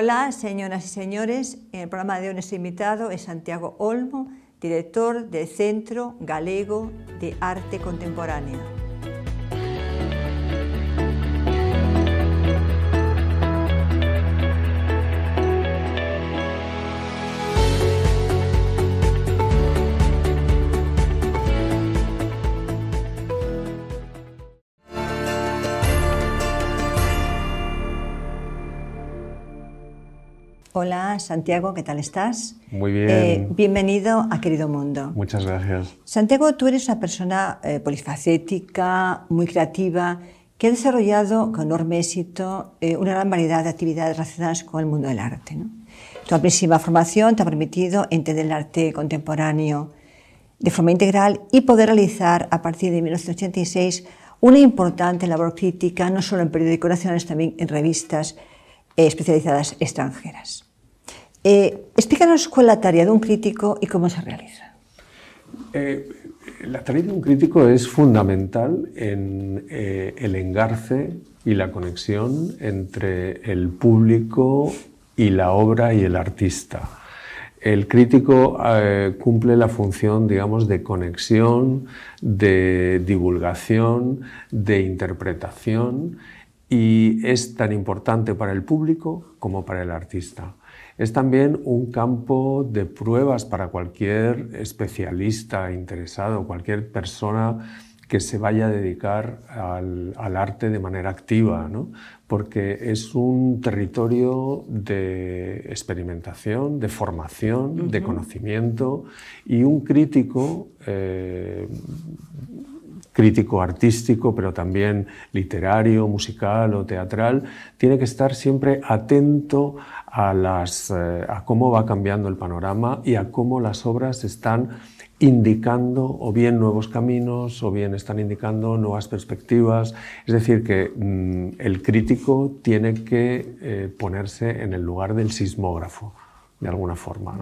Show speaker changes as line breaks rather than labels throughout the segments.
Hola, señoras y señores. En el programa de hoy nuestro invitado es Santiago Olmo, director del Centro Galego de Arte Contemporáneo. Hola Santiago, ¿qué tal estás?
Muy eh, bien.
bienvenido a Querido Mundo.
Muchas gracias.
Santiago, tú eres una persona eh, polifacética, muy creativa, que ha desarrollado con enorme éxito eh, una gran variedad de actividades relacionadas con el mundo del arte. Tu amplísima formación te ha permitido entender el arte contemporáneo de forma integral y poder realizar a partir de 1986 una importante labor crítica, no solo en periódicos nacionales, también en revistas especializadas extranjeras. Eh, explícanos cuál es la tarea de un crítico y cómo se realiza.
Eh, la tarea de un crítico es fundamental en eh, el engarce y la conexión entre el público y la obra y el artista. El crítico cumple la función, digamos, de conexión, de divulgación, de interpretación y es tan importante para el público como para el artista. Es también un campo de pruebas para cualquier especialista interesado, cualquier persona que se vaya a dedicar al, arte de manera activa, porque es un territorio de experimentación, de formación, de conocimiento y un crítico, eh, crítico artístico, pero también literario, musical o teatral, tiene que estar siempre atento eh, a, cómo va cambiando el panorama y a cómo las obras están indicando o bien nuevos caminos o bien están indicando nuevas perspectivas. Es decir, que mm, el crítico tiene que eh, ponerse en el lugar del sismógrafo, de alguna forma.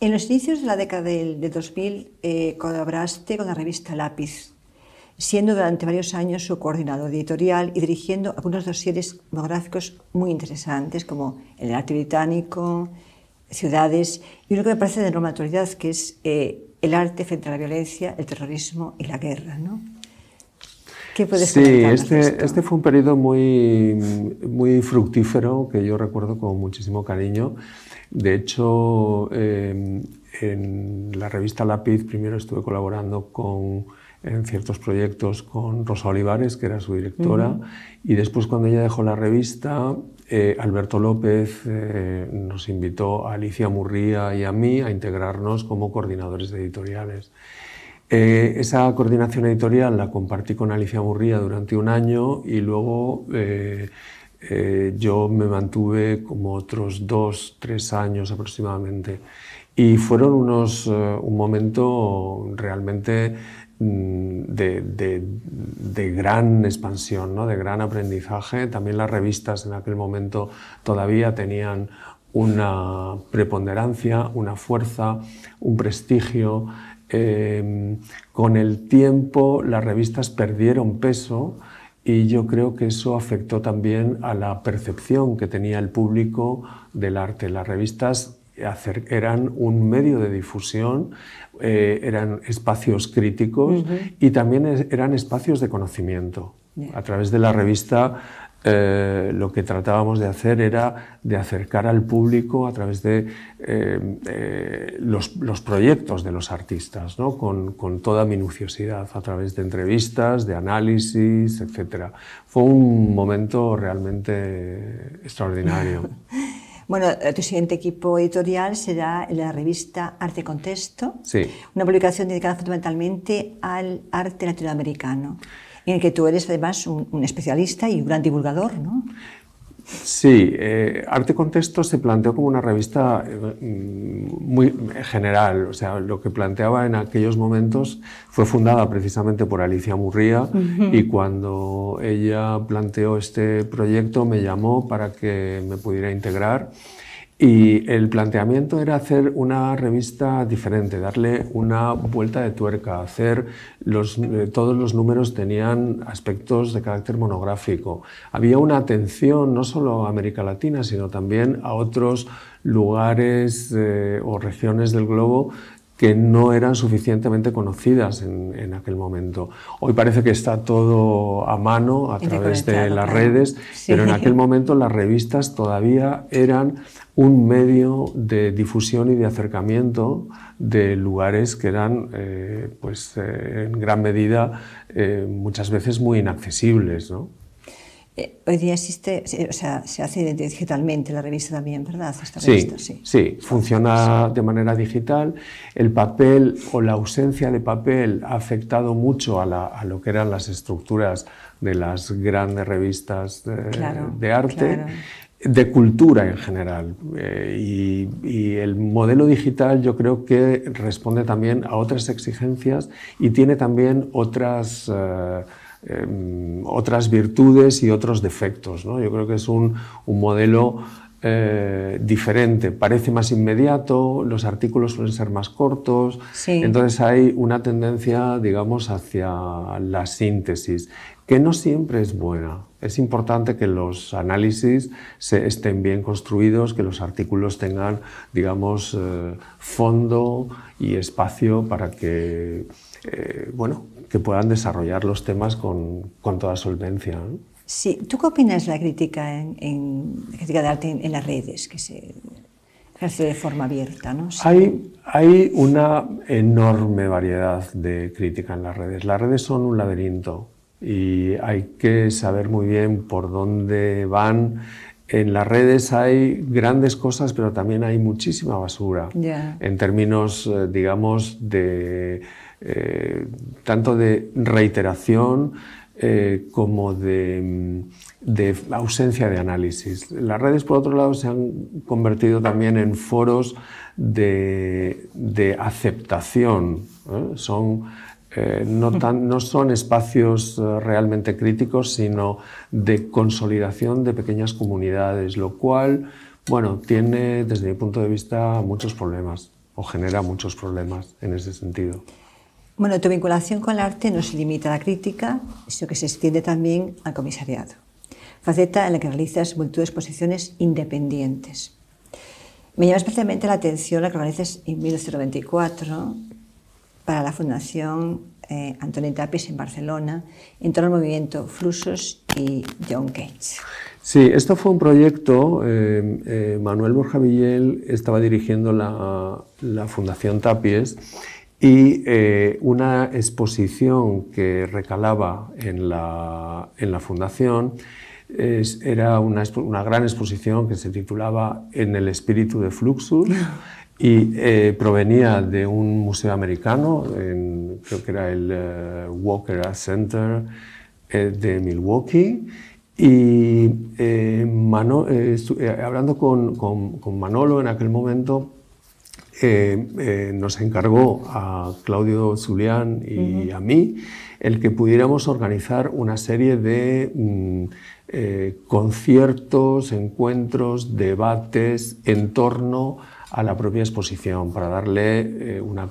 En los inicios de la década de, 2000 eh, colaboraste con la revista Lápiz, siendo durante varios años su coordinador editorial y dirigiendo algunos dosieres demográficos muy interesantes, como El arte británico, Ciudades, y uno que me parece de normalidad, actualidad, que es eh, El arte frente a la violencia, el terrorismo y la guerra. ¿no? ¿Qué puedes sí, este,
este, fue un periodo muy, muy fructífero que yo recuerdo con muchísimo cariño. De hecho, eh, en la revista Lápiz primero estuve colaborando con en ciertos proyectos con Rosa Olivares, que era su directora, y después cuando ella dejó la revista, eh, Alberto López eh, nos invitó a Alicia Murría y a mí a integrarnos como coordinadores de editoriales. Eh, esa coordinación editorial la compartí con Alicia Murría durante un año y luego yo me mantuve como otros dos, tres años aproximadamente. Y fueron unos, un momento realmente Mm, de, gran expansión, ¿no? de gran aprendizaje. También las revistas en aquel momento todavía tenían una preponderancia, una fuerza, un prestigio. Eh, con el tiempo las revistas perdieron peso y yo creo que eso afectó también a la percepción que tenía el público del arte. Las revistas eran un medio de difusión, eh, eran espacios críticos y también eran espacios de conocimiento. A través de la revista eh, lo que tratábamos de hacer era de acercar al público a través de eh, los, proyectos de los artistas, ¿no? con, con, toda minuciosidad, a través de entrevistas, de análisis, etc. Fue un momento realmente extraordinario.
Bueno, eh, tu siguiente equipo editorial será la revista Arte Contexto, una publicación dedicada fundamentalmente al arte latinoamericano, en el que tú eres además un, un especialista y un gran divulgador, ¿no?
Sí, eh, Arte Contexto se planteó como una revista mm, muy general. O sea, lo que planteaba en aquellos momentos fue fundada precisamente por Alicia Murría y cuando ella planteó este proyecto me llamó para que me pudiera integrar y el planteamiento era hacer una revista diferente, darle una vuelta de tuerca, hacer los, eh, todos los números tenían aspectos de carácter monográfico. Había una atención no solo a América Latina, sino también a otros lugares eh, o regiones del globo que no eran suficientemente conocidas en, aquel momento. Hoy parece que está todo a mano a través de las redes, pero en aquel momento las revistas todavía eran un medio de difusión y de acercamiento de lugares que eran, eh, pues, eh, en gran medida, eh, muchas veces muy inaccesibles, ¿no?
hoy día existe, o sea, se hace digitalmente la revista también, ¿verdad? sí,
sí, funciona de manera digital. El papel o la ausencia de papel ha afectado mucho a, lo que eran las estructuras de las grandes revistas de, arte. de cultura en general. Eh, y, el modelo digital yo creo que responde también a otras exigencias y tiene también otras... Eh, Em, otras virtudes y otros defectos. Yo creo que es un, modelo eh, diferente, parece más inmediato, los artículos suelen ser más cortos, entonces hay una tendencia, digamos, hacia la síntesis, que no siempre es buena. Es importante que los análisis se estén bien construidos, que los artículos tengan, digamos, eh, fondo y espacio para que eh, bueno, que puedan desarrollar los temas con, toda solvencia.
¿Tú qué opinas de la crítica, en, de arte en, las redes que se ejerce de forma abierta?
Hay, hay una enorme variedad de crítica en las redes. Las redes son un laberinto y hay que saber muy bien por dónde van. En las redes hay grandes cosas, pero también hay muchísima basura en términos, eh, digamos, de eh, tanto de reiteración eh, como mm, de, ausencia de análisis. Las redes, por otro lado, se han convertido también en foros de, aceptación. ¿eh? no, son espacios realmente críticos, sino de consolidación de pequeñas comunidades, lo cual, bueno, tiene, desde mi punto de vista, muchos problemas o genera muchos problemas en ese sentido.
Bueno, tu vinculación con el arte no se limita a la crítica, sino que se extiende también al comisariado, faceta en la que realizas multitud de exposiciones independientes. Me llama especialmente la atención la que organizas en 1924 para la Fundación eh, Antonio Tapies en Barcelona en torno al movimiento Flusos y John Cage.
Sí, esto fue un proyecto, eh, eh, Manuel Borja Villel estaba dirigiendo la, la Fundación Tapies y eh, una exposición que recalaba en la, en la fundación era una, una, gran exposición que se titulaba En el espíritu de Fluxus y eh, provenía de un museo americano, creo que era el eh, Walker Center de Milwaukee. Y hablando con, con, con Manolo en aquel momento, eh, eh, nos encargó a Claudio Zulian y a mí el que pudiéramos organizar una serie de mm, eh, conciertos, encuentros, debates en torno a la propia exposición para darle una,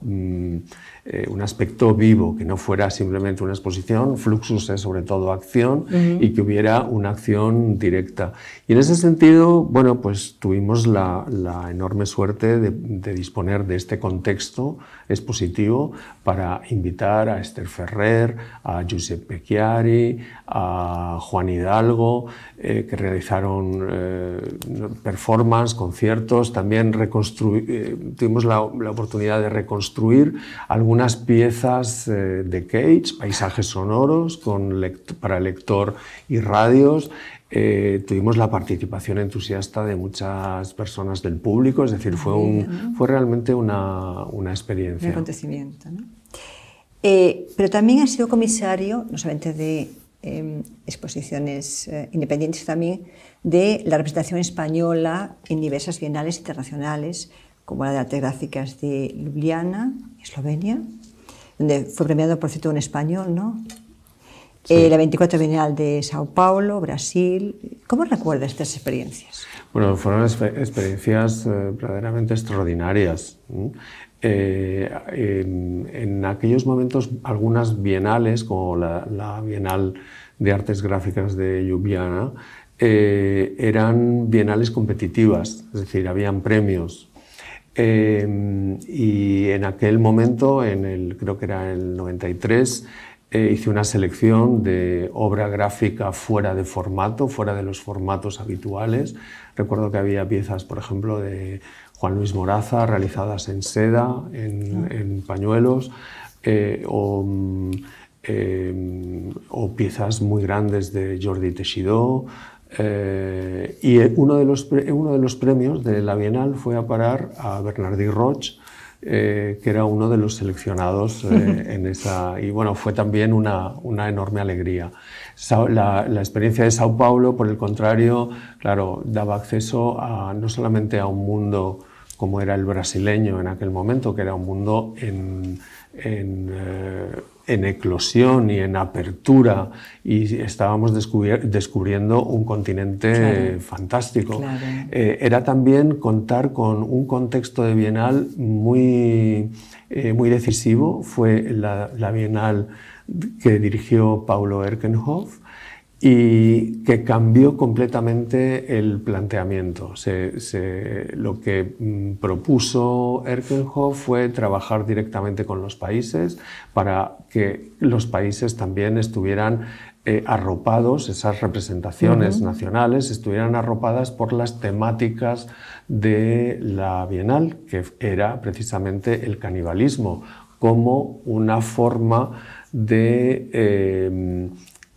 mm, eh, un aspecto vivo, que no fuera simplemente una exposición, fluxus es eh, sobre todo acción, y que hubiera una acción directa. Y en ese sentido, bueno, pues tuvimos la, enorme suerte de, disponer de este contexto expositivo para invitar a Esther Ferrer, a Giuseppe Chiari, a Juan Hidalgo, eh, que realizaron eh, performances, conciertos, también tuvimos la, oportunidad de reconstruir algunos unas piezas eh, de Cage, paisajes sonoros con para lector y radios. Eh, tuvimos la participación entusiasta de muchas personas del público, es decir, fue, un, fue realmente una, una experiencia. Un
acontecimiento. Eh, pero también ha sido comisario, no solamente de em, exposiciones independientes también de la representación española en diversas bienales internacionales, como la de Artes Gráficas de Ljubljana, Eslovenia, donde fue premiado, por cierto, un español, ¿no? Eh, la 24 Bienal de Sao Paulo, Brasil. ¿Cómo recuerdas estas experiencias?
Bueno, fueron experiencias eh, verdaderamente extraordinarias. Eh, en, aquellos momentos, algunas bienales, como la, la Bienal de Artes Gráficas de Ljubljana, eran bienales competitivas, es decir, habían premios eh, y en aquel momento, en el, creo que era el 93, eh, hice una selección de obra gráfica fuera de formato, fuera de los formatos habituales. Recuerdo que había piezas, por ejemplo, de Juan Luis Moraza, realizadas en seda, en, pañuelos, eh, o, mm, o, piezas muy grandes de Jordi Teixidó, eh, y eh, uno de, los, uno de los premios de la Bienal fue a parar a Bernardi Roche, eh, que era uno de los seleccionados en esa. Y bueno, fue también una, una enorme alegría. la, experiencia de Sao Paulo, por el contrario, claro, daba acceso a, no solamente a un mundo como era el brasileño en aquel momento, que era un mundo en, en eclosión y en apertura y estábamos descubriendo un continente fantástico. Eh, era también contar con un contexto de bienal muy, eh, muy decisivo. Fue la, la bienal que dirigió Paulo Erkenhoff y que cambió completamente el planteamiento. lo que mm, propuso Erkenhoff fue trabajar directamente con los países para que los países también estuvieran eh, arropados, esas representaciones nacionales estuvieran arropadas por las temáticas de la Bienal, que era precisamente el canibalismo como una forma de... Eh,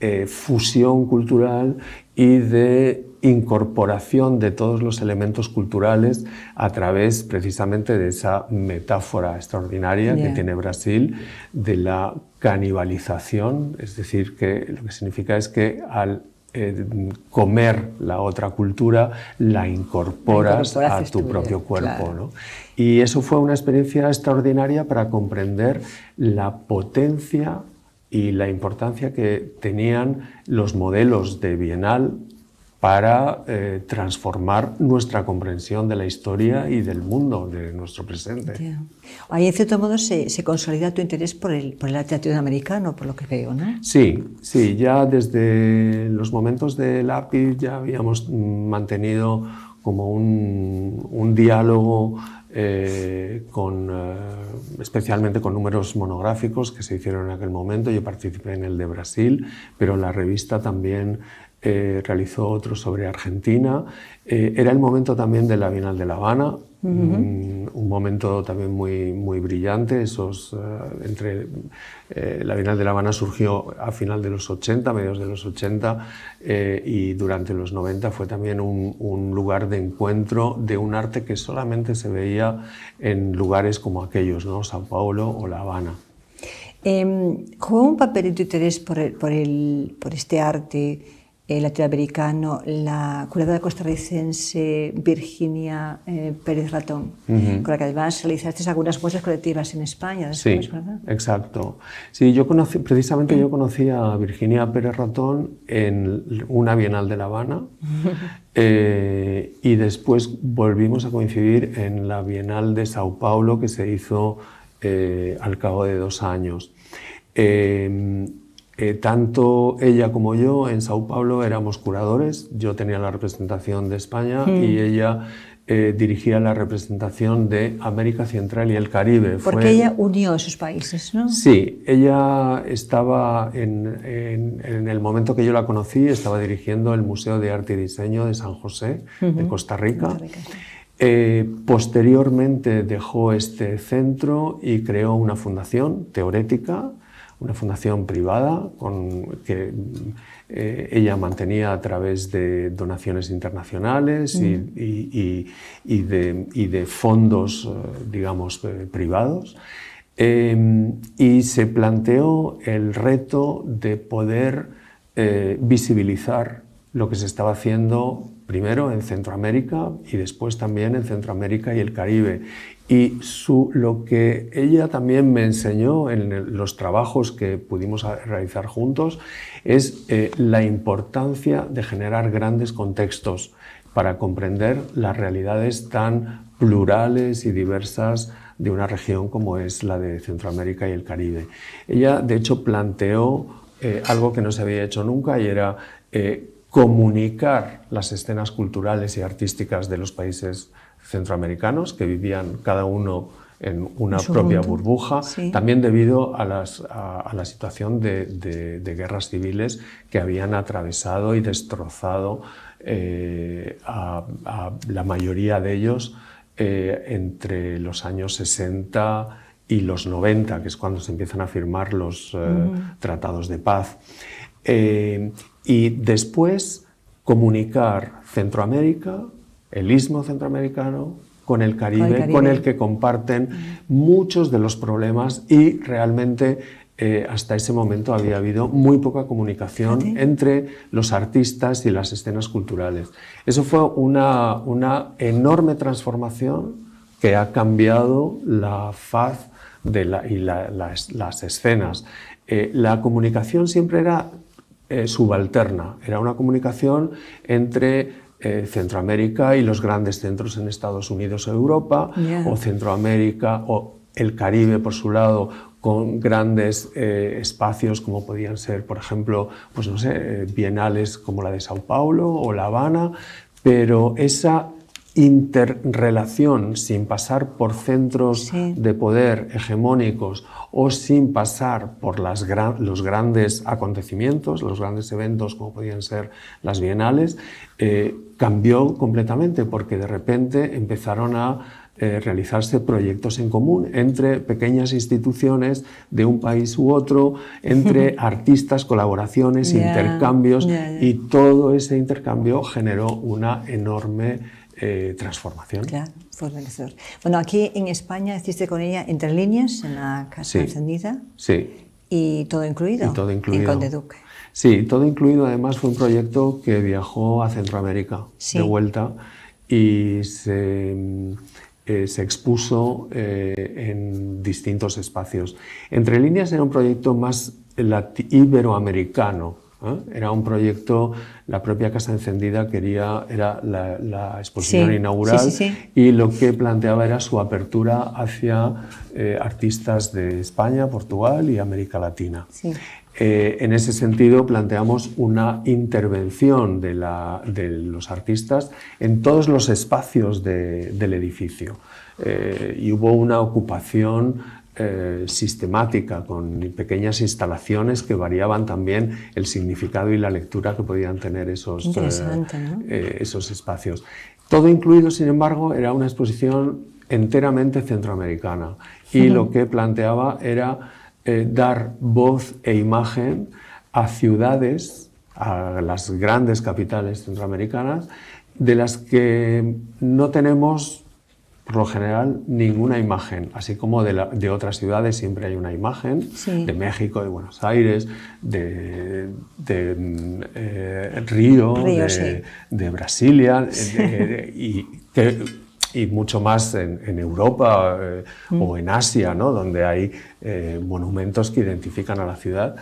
eh, fusión cultural y de incorporación de todos los elementos culturales a través precisamente de esa metáfora extraordinaria que tiene Brasil de la canibalización, es decir, que lo que significa es que al eh, comer la otra cultura la incorporas, a tu propio cuerpo. Y eso fue una experiencia extraordinaria para comprender la potencia y la importancia que tenían los modelos de Bienal para eh, transformar nuestra comprensión de la historia y del mundo, de nuestro presente.
Ahí, en cierto modo, se, consolida tu interés por el, por el arte latinoamericano, por lo que veo, ¿no?
Sí, sí, ya desde los momentos de lápiz ya habíamos mantenido como un, un diálogo eh, con, eh, especialmente con números monográficos que se hicieron en aquel momento. Yo participé en el de Brasil, pero la revista también eh, realizó otro sobre Argentina. era el momento también de la Bienal de La Habana,
un,
momento también muy, muy brillante. Esos, eh, entre, eh, la Bienal de La Habana surgió a final de los 80, medios de los 80, eh, y durante los 90 fue también un, lugar de encuentro de un arte que solamente se veía en lugares como aquellos, ¿no? Sao Paulo o La Habana.
Eh, un papel en tu interés por este arte? Eh, latinoamericano, la curadora costarricense Virginia eh, Pérez Ratón, con la que además realizaste algunas muestras colectivas en España. sí,
exacto. Sí, yo conocí, precisamente yo conocí a Virginia Pérez Ratón en una Bienal de La Habana eh, y después volvimos a coincidir en la Bienal de Sao Paulo que se hizo al cabo de dos años. Eh, tanto ella como yo en Sao Paulo éramos curadores, yo tenía la representación de España hmm. y ella eh, dirigía la representación de América Central y el Caribe. Porque ella
unió esos países, ¿no? Sí,
ella estaba en, el momento que yo la conocí, estaba dirigiendo el Museo de Arte y Diseño de San José, de Costa Rica. Eh, posteriormente dejó este centro y creó una fundación teórica una fundación privada con, que eh, ella mantenía a través de donaciones internacionales y, mm. y, de, fondos, eh, digamos, eh, privados. Em, y se planteó el reto de poder visibilizar lo que se estaba haciendo primero en Centroamérica y después también en Centroamérica y el Caribe y lo que ella también me enseñó en los trabajos que pudimos realizar juntos es eh, la importancia de generar grandes contextos para comprender las realidades tan plurales y diversas de una región como es la de Centroamérica y el Caribe. Ella, de hecho, planteó eh, algo que no se había hecho nunca y era eh, comunicar las escenas culturales y artísticas de los países centroamericanos que vivían cada uno en una propia burbuja, también debido a, la situación de, guerras civiles que habían atravesado y destrozado eh, a, la mayoría de ellos eh, entre los años 60 y los 90, que es cuando se empiezan a firmar los eh, tratados de paz. y después comunicar Centroamérica el istmo centroamericano, con el, Caribe, con el que comparten muchos de los problemas y realmente eh, hasta ese momento había habido muy poca comunicación entre los artistas y las escenas culturales. Eso fue una, enorme transformación que ha cambiado la faz de la, y las, escenas. Eh, la comunicación siempre era eh, subalterna, era una comunicación entre eh, Centroamérica y los grandes centros en Estados Unidos o Europa, o Centroamérica o el Caribe por su lado, con grandes eh, espacios como podían ser, por ejemplo, pues no sé, eh, bienales como la de Sao Paulo o La Habana, pero esa interrelación sin pasar por centros de poder hegemónicos o sin pasar por las los grandes acontecimientos, los grandes eventos como podían ser las bienales, eh, cambió completamente porque de repente empezaron a eh, realizarse proyectos en común entre pequeñas instituciones de un país u otro, entre artistas, colaboraciones, intercambios y todo ese intercambio generó una enorme eh, transformación. Claro,
fue Bueno, aquí en España hiciste con ella entre líneas, en la casa encendida. Sí. Y todo incluido. Y todo
incluido. En Sí, todo incluido. Además fue un proyecto que viajó a Centroamérica de vuelta y se, eh, se expuso eh, en distintos espacios. Entre líneas era un proyecto más iberoamericano ¿eh? Era un proyecto, la propia Casa Encendida quería, era la, exposición inaugural y lo que planteaba era su apertura hacia eh, artistas de España, Portugal y América Latina. Eh, en ese sentido, planteamos una intervención de, la, de, los artistas en todos los espacios del edificio. y hubo una ocupación eh, sistemática, con pequeñas instalaciones que variaban también el significado y la lectura que podían tener esos, eh, eh, esos espacios. Todo incluido, sin embargo, era una exposición enteramente centroamericana y lo que planteaba era dar voz e imagen a ciudades, a las grandes capitales centroamericanas, de las que no tenemos por lo general ninguna imagen, así como de, otras ciudades siempre hay una imagen, de México, de Buenos Aires, de, eh, Río, de, Brasilia, eh, eh, y, mucho más en, Europa o mm. en Asia, donde hay monumentos que identifican a la ciudad.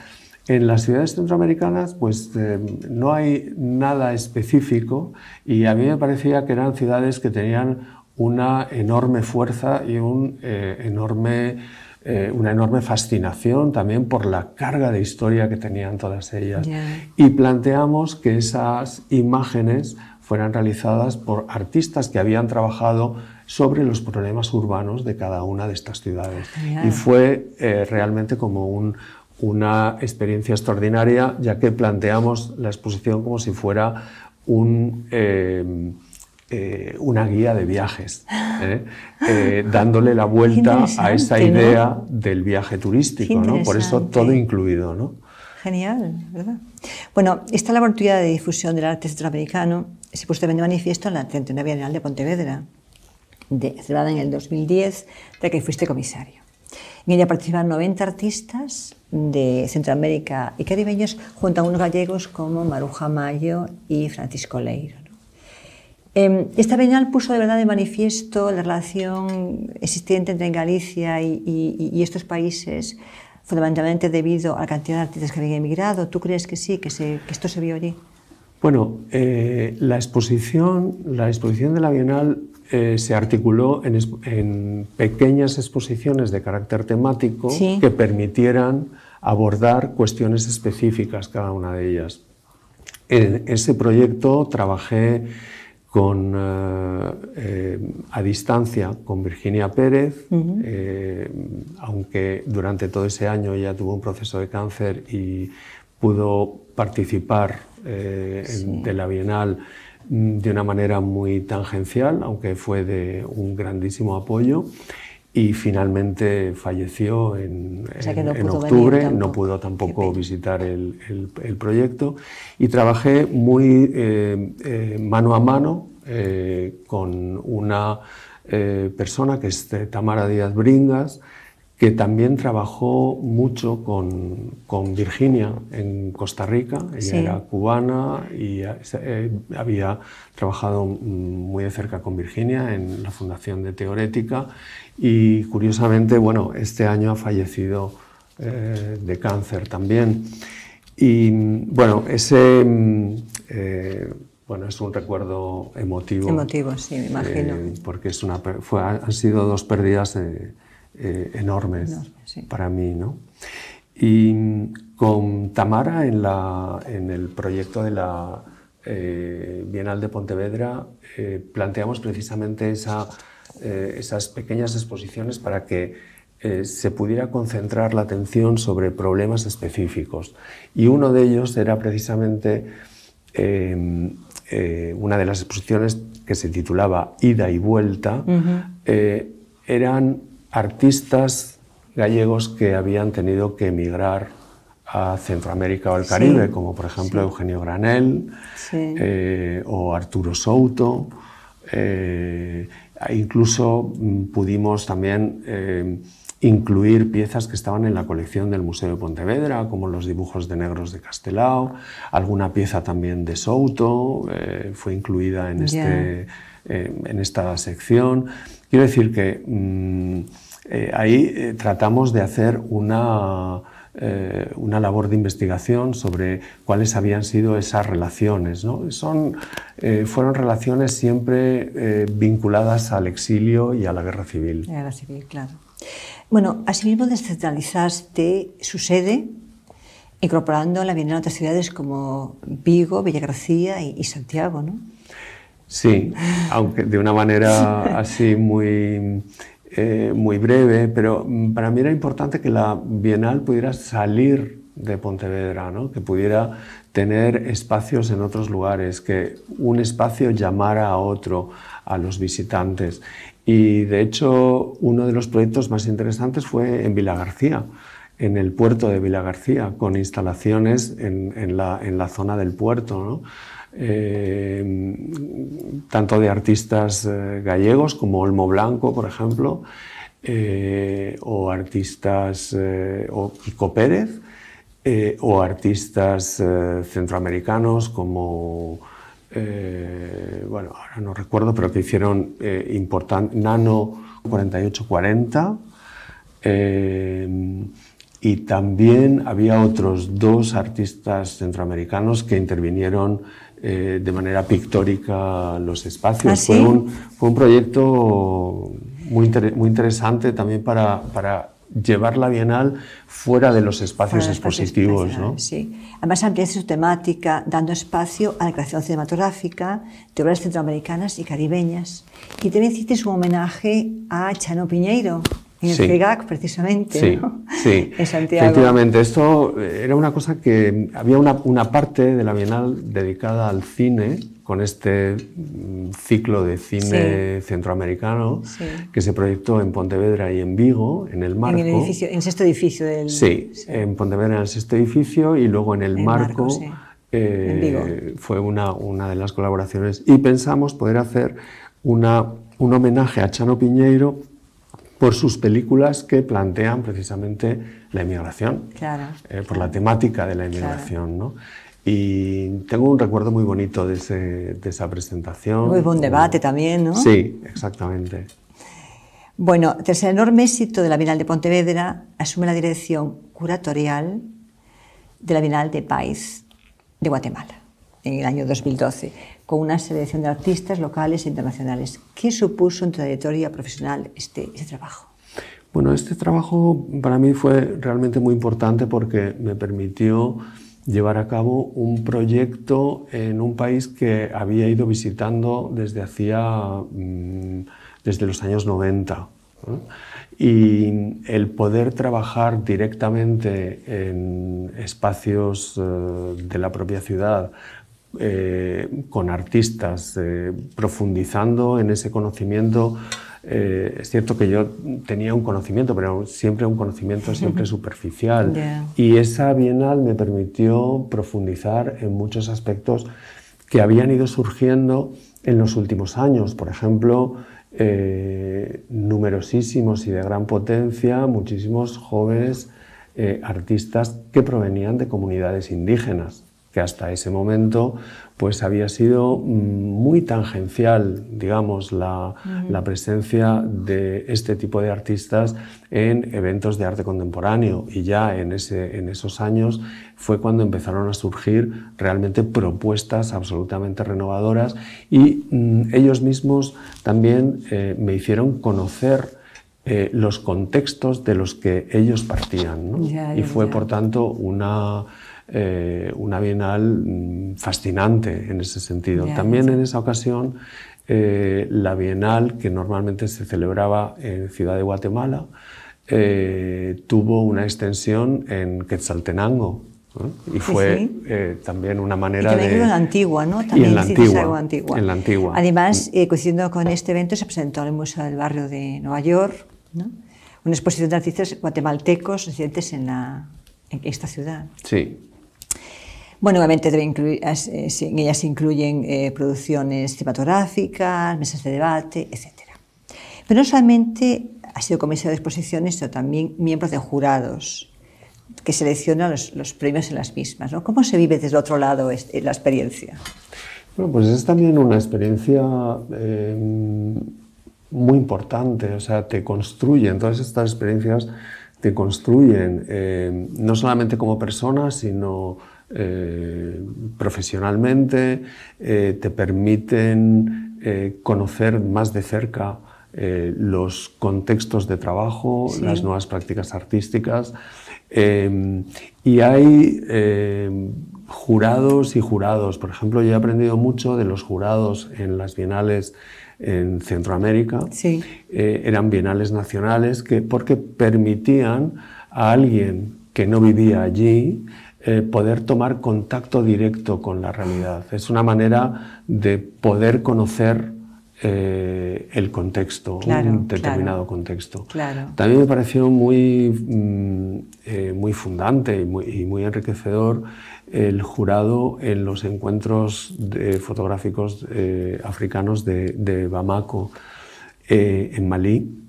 En las ciudades centroamericanas, pues no hay nada específico y a mí me parecía que eran ciudades que tenían una enorme fuerza y un, eh, enorme, eh, una enorme fascinación también por la carga de historia que tenían todas ellas. Y planteamos que esas imágenes fueran realizadas por artistas que habían trabajado sobre los problemas urbanos de cada una de estas ciudades. Y fue eh, realmente como una experiencia extraordinaria, ya que planteamos la exposición como si fuera un eh, una guía de viajes, ¿eh? Eh, dándole la vuelta a esa idea del viaje turístico, ¿no? por eso todo incluido. ¿no?
Genial, ¿verdad? Bueno, esta laboratoria de difusión del arte centroamericano se puso de manifiesto en la centenaria Bienal de Pontevedra, celebrada en el 2010, de la que fuiste comisario. En ella participan 90 artistas de Centroamérica y caribeños, junto a unos gallegos como Maruja Mayo y Francisco Leiro. Em, esta bienal puso de verdad de manifiesto la relación existente entre Galicia y, estos países, fundamentalmente debido a la cantidad de artistas que habían emigrado. ¿Tú crees que sí, que, esto se vio allí?
Bueno, eh, la, exposición, la exposición de la Bienal eh, se articuló en, pequeñas exposiciones de carácter temático que permitieran abordar cuestiones específicas, cada una de ellas. En ese proyecto trabajé con, eh, eh, a distancia con Virginia Pérez, eh, aunque durante todo ese año ella tuvo un proceso de cáncer y pudo participar de la Bienal mm, de una manera muy tangencial, aunque fue de un grandísimo apoyo y finalmente falleció en,
octubre, no
pudo tampoco visitar el, proyecto y trabajé muy eh, eh, mano a mano eh, con una persona que es Tamara Díaz Bringas, que también trabajó mucho con, Virginia en Costa Rica. Ella era cubana y eh, había trabajado mm, muy de cerca con Virginia en la Fundación de Teorética. Y curiosamente, bueno, este año ha fallecido eh, de cáncer también. Y bueno, ese. Mm, eh, bueno, es un recuerdo emotivo. Emotivo,
sí, me imagino.
porque es una, han sido dos pérdidas eh, enormes, para mí. ¿no? Y con Tamara en, la, en el proyecto de la eh, Bienal de Pontevedra eh, planteamos precisamente esas pequeñas exposiciones para que se pudiera concentrar la atención sobre problemas específicos. Y uno de ellos era precisamente una de las exposiciones que se titulaba Ida y Vuelta, eran artistas gallegos que habían tenido que emigrar a Centroamérica o al Caribe, como por ejemplo Eugenio Granel eh, o Arturo Souto. Eh, e incluso mm, pudimos también eh, incluir piezas que estaban en la colección del Museo de Pontevedra, como los dibujos de negros de Castelao, alguna pieza también de Souto fue incluida en, este, en esta sección. Quiero decir que mm, eh, ahí eh, tratamos de hacer eh, una, labor de investigación sobre cuáles habían sido esas relaciones. ¿no? Son, fueron relaciones siempre vinculadas al exilio y a la guerra civil.
La civil, claro. Bueno, asimismo descentralizaste su sede, incorporando la Bienal a otras ciudades como Vigo, Villagracía García y Santiago, ¿no?
Sí, aunque de una manera así eh, muy, breve, pero para mí era importante que la Bienal pudiera salir de Pontevedra, que pudiera tener espacios en otros lugares, que un espacio llamara a otro, a los visitantes. Y de hecho, uno de los proyectos más interesantes fue en Vila García, en el puerto de Vila García, con instalaciones en, la, en la, zona del puerto. ¿no? Eh, tanto de artistas eh, gallegos como Olmo Blanco, por ejemplo, eh, o artistas, o Kiko Pérez, o artistas centroamericanos como, bueno, ahora no recuerdo, pero que hicieron importante, Nano 4840. Y también había otros dos artistas centroamericanos que intervinieron eh, de manera pictórica los espacios. ¿Ah, fue, un, proyecto muy, muy interesante también para, para, llevar la Bienal fuera de los espacios expositivos. ¿no?
Además amplía su temática, dando espacio a la creación cinematográfica de obras centroamericanas y caribeñas. Y también hiciste un homenaje a Chano Piñeiro en el CIGAC, precisamente, sí. en Santiago. Efectivamente,
esto era una cosa que había una, parte de la Bienal dedicada al cine, con este mm, ciclo de cine centroamericano que se proyectó en Pontevedra y en Vigo, en el marco. En el, edificio,
en sexto edificio del. Sí,
en Pontevedra en el sexto edificio y luego en el, marco. Eh, fue una, una de las colaboraciones y pensamos poder hacer una, un homenaje a Chano Piñeiro por sus películas que plantean precisamente la inmigración, eh, por la temática de la inmigración, ¿no? Y tengo un recuerdo muy bonito de, esa presentación. Muy buen debate también, ¿no? Sí, exactamente.
Bueno, tras el enorme éxito de la Bienal de Pontevedra, asume la dirección curatorial de la Bienal de País de Guatemala en el año 2012 con una selección de artistas locales e internacionales. ¿Qué supuso en tu trayectoria profesional este, este, trabajo?
Bueno, este trabajo para mí fue realmente muy importante porque me permitió llevar a cabo un proyecto en un país que había ido visitando desde hacía mm, desde los años 90 y el poder trabajar directamente en espacios eh, de la propia ciudad eh, con artistas, eh, profundizando en ese conocimiento. Eh, es cierto que yo tenía un conocimiento, pero siempre un conocimiento siempre superficial. Y esa bienal me permitió profundizar en muchos aspectos que habían ido surgiendo en los últimos años. Por ejemplo, numerosísimos y de gran potencia, muchísimos jóvenes artistas que provenían de comunidades indígenas que hasta ese momento pues había sido mm, muy tangencial, digamos, la, presencia de este tipo de artistas en eventos de arte contemporáneo. Y ya en, ese, en esos años fue cuando empezaron a surgir realmente propuestas absolutamente renovadoras y mm, ellos mismos también eh, me hicieron conocer eh, los contextos de los que ellos partían. y fue, por tanto, una eh, una bienal mm, fascinante en ese sentido. También en esa ocasión, eh, la bienal que normalmente se celebraba en Ciudad de Guatemala, eh, tuvo una extensión en Quetzaltenango, Y fue también una manera y de... en la
antigua, ¿no? También en la antigua, En la
antigua. Además,
mm. coincidiendo con este evento, se presentó en el Museo del Barrio de Nueva York, una exposición de artistas guatemaltecos residentes en, la, en esta ciudad. Sí, bueno, obviamente debe incluir, eh, en ellas se incluyen eh, producciones cinematográficas, mesas de debate, etc. Pero no solamente ha sido comisario de exposiciones, sino también miembros de jurados que seleccionan los, premios en las mismas. ¿no? ¿Cómo se vive desde otro lado eh, la experiencia?
Bueno, pues es también una experiencia muy importante, o sea, te construyen, todas estas experiencias te construyen, no solamente como persona, sino eh, profesionalmente, eh, te permiten eh, conocer más de cerca los contextos de trabajo, las nuevas prácticas artísticas. y hay jurados y jurados. Por ejemplo, yo he aprendido mucho de los jurados en las bienales en Centroamérica. eran bienales nacionales que, porque permitían a alguien que no vivía allí eh, poder tomar contacto directo con la realidad. Es una manera de poder conocer eh, el contexto, un determinado contexto. También me pareció muy, mm, eh, muy fundante y muy, enriquecedor el jurado en los encuentros fotográficos africanos de, de Bamako, en Malí,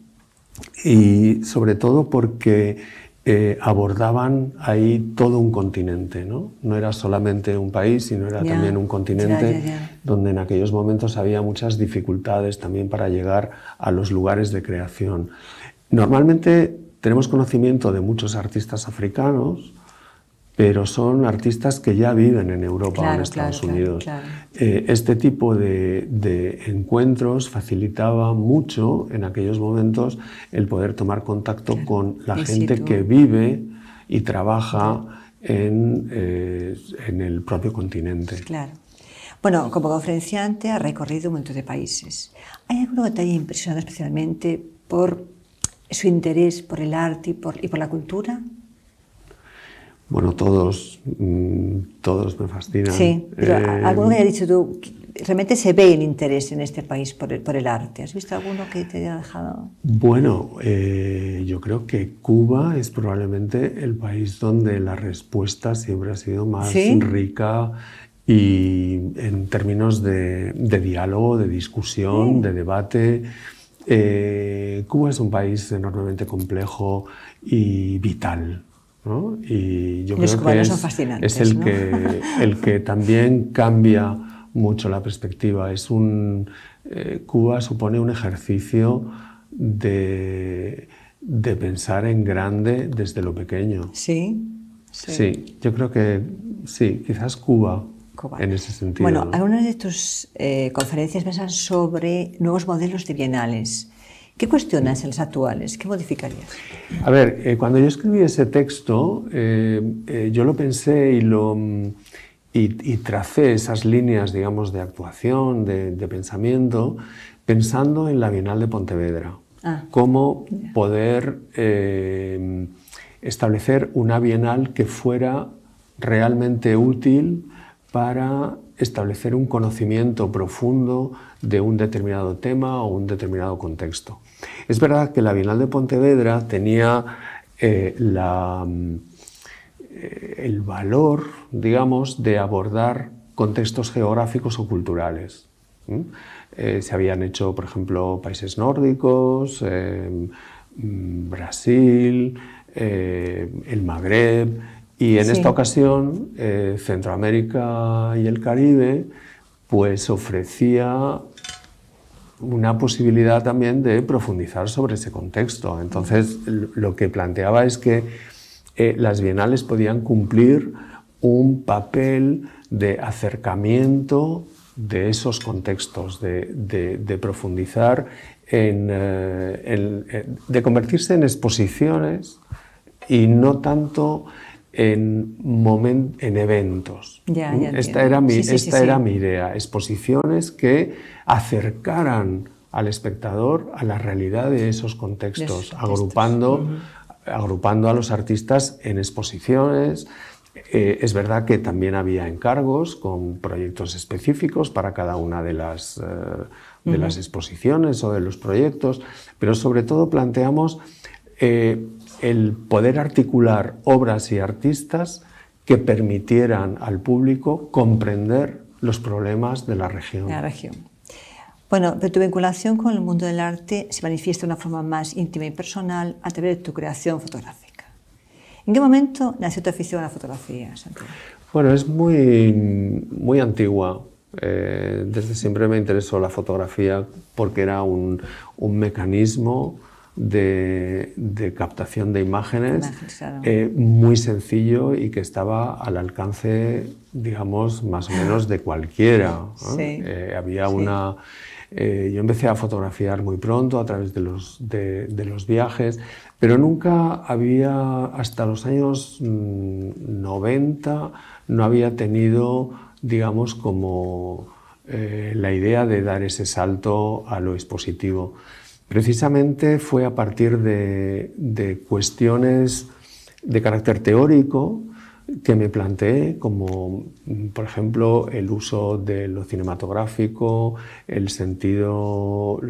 y sobre todo porque eh, abordaban ahí todo un continente, ¿no? No era solamente un país, sino era también un continente donde en aquellos momentos había muchas dificultades también para llegar a los lugares de creación. Normalmente tenemos conocimiento de muchos artistas africanos, pero son artistas que ya viven en Europa o en Estados Unidos. Eh, este tipo de, encuentros facilitaba mucho en aquellos momentos el poder tomar contacto con la gente que vive y trabaja eh, en, el propio continente.
Claro. Bueno, como conferenciante ha recorrido un montón de países. ¿Hay te haya impresionado especialmente por su interés por el arte y por, y por la cultura?
Bueno, todos, mm, todos me fascinan. Sí, pero algo eh, alguno que haya dicho
tú, realmente se ve el interés en este país por el, arte. ¿Has visto alguno que te haya dejado?
Bueno, eh, yo creo que Cuba es probablemente el país donde la respuesta siempre ha sido más rica y en términos de, diálogo, de discusión, de debate. Eh, Cuba es un país enormemente complejo y vital. Y yo creo que es, es el, que, también cambia mucho la perspectiva. Es un, eh, Cuba supone un ejercicio de, pensar en grande desde lo pequeño. Sí,
sí.
yo creo que sí, quizás Cuba. En ese sentido. Bueno,
algunas de tus eh, conferencias versan sobre nuevos modelos de bienales. ¿Qué cuestionas en las actuales? ¿Qué modificarías?
A ver, eh, cuando yo escribí ese texto, eh, eh, yo lo pensé y lo... Y, tracé esas líneas, digamos, de actuación, de, pensamiento, pensando en la Bienal de Pontevedra. Ah. cómo poder establecer una Bienal que fuera realmente útil para establecer un conocimiento profundo de un determinado tema o un determinado contexto. Es verdad que la Bienal de Pontevedra tenía eh, mm, eh, el valor, digamos, de abordar contextos geográficos o culturales. Eh, se habían hecho, por ejemplo, países nórdicos, em, mm, Brasil, el Magreb, y en esta ocasión Centroamérica y el Caribe pues ofrecía una posibilidad también de profundizar sobre ese contexto. Entonces, lo que planteaba es que eh, las bienales podían cumplir un papel de acercamiento de esos contextos, de, profundizar, en, eh, eh, de convertirse en exposiciones y no tanto en, moment, en eventos. ¿Mm? esta era, mi, esta era mi idea, exposiciones que acercaran al espectador a la realidad de esos contextos, agrupando, agrupando a los artistas en exposiciones. Eh, es verdad que también había encargos con proyectos específicos para cada una de las, eh, de las exposiciones o de los proyectos, pero sobre todo planteamos eh, el poder articular obras y artistas que permitieran al público comprender los problemas de la región. La
región. Bueno, pero tu vinculación con el mundo del arte se manifiesta de una forma más íntima y personal a través de tu creación fotográfica. ¿En qué momento nació tu afición a la fotografía, Santiago?
Bueno, es muy, muy antigua. Eh, desde siempre me interesó la fotografía porque era un, un mecanismo de, captación de imágenes, eh, muy sencillo y que estaba al alcance, digamos, más o menos de cualquiera. Eh, había eh, yo empecé a fotografiar muy pronto a través de los, viajes, pero nunca había, hasta los años 90, mm, no había tenido, digamos, como la idea de dar ese salto a lo expositivo. Precisamente fue a partir de, cuestiones de carácter teórico que me planteé, como por ejemplo el uso de lo cinematográfico, el sentido,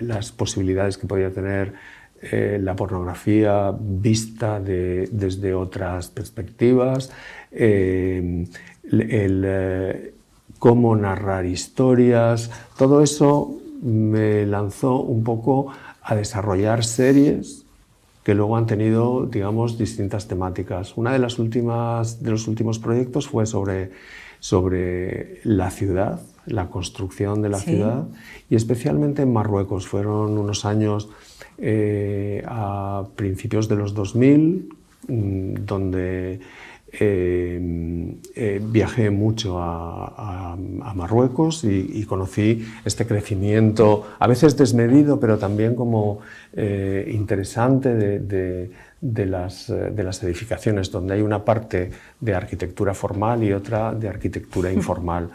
las posibilidades que podía tener eh, la pornografía vista desde otras perspectivas, eh, el, eh, cómo narrar historias, todo eso me lanzó un poco a desarrollar series que luego han tenido, digamos, distintas temáticas. Una de las últimas de los últimos proyectos fue sobre sobre la ciudad, la construcción de la ciudad y especialmente en Marruecos. Fueron unos años eh, a principios de los 2000 mm, donde Em, eh, viajé mucho a, Marruecos y, conocí este crecimiento, a veces desmedido, pero también como eh, interesante de, las, edificaciones, donde hay una parte de arquitectura formal y otra de arquitectura informal.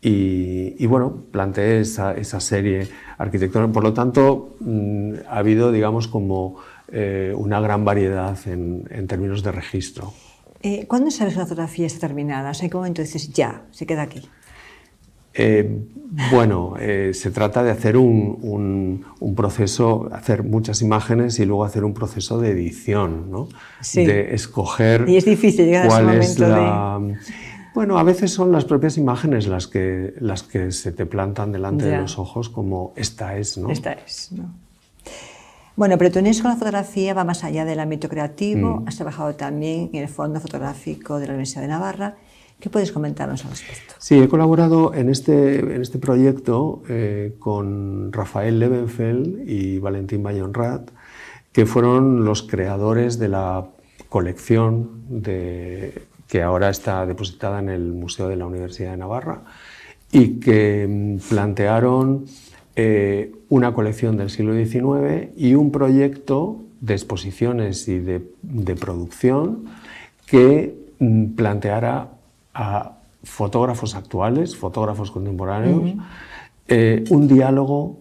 Y, bueno, planteé esa, serie arquitectónica. Por lo tanto, mm, ha habido, digamos, como eh, una gran variedad en términos de registro.
Eh, ¿Cuándo sabes fotografía está terminada? O sea, qué dices ya, se queda aquí?
Eh, bueno, eh, se trata de hacer un, proceso, hacer muchas imágenes y luego hacer un proceso de edición, ¿no? Sí. De escoger. Y es difícil llegar a momento Bueno, a veces son las propias imágenes las que, las que se te plantan delante de los ojos como esta es, ¿no? Esta
es, ¿no? Bueno, pero tú tienes con la fotografía va más allá del ámbito creativo. Mm. Has trabajado también en el Fondo Fotográfico de la Universidad de Navarra. ¿Qué puedes comentarnos al respecto?
Sí, he colaborado en este, este proyecto eh, con Rafael Levenfeld y Valentín Bayonrat, que fueron los creadores de la colección de, que ahora está depositada en el Museo de la Universidad de Navarra y que mm, plantearon eh, una colección del siglo XIX y un proyecto de exposiciones y de, producción que mm, planteara a fotógrafos actuales, fotógrafos contemporáneos, eh, un diálogo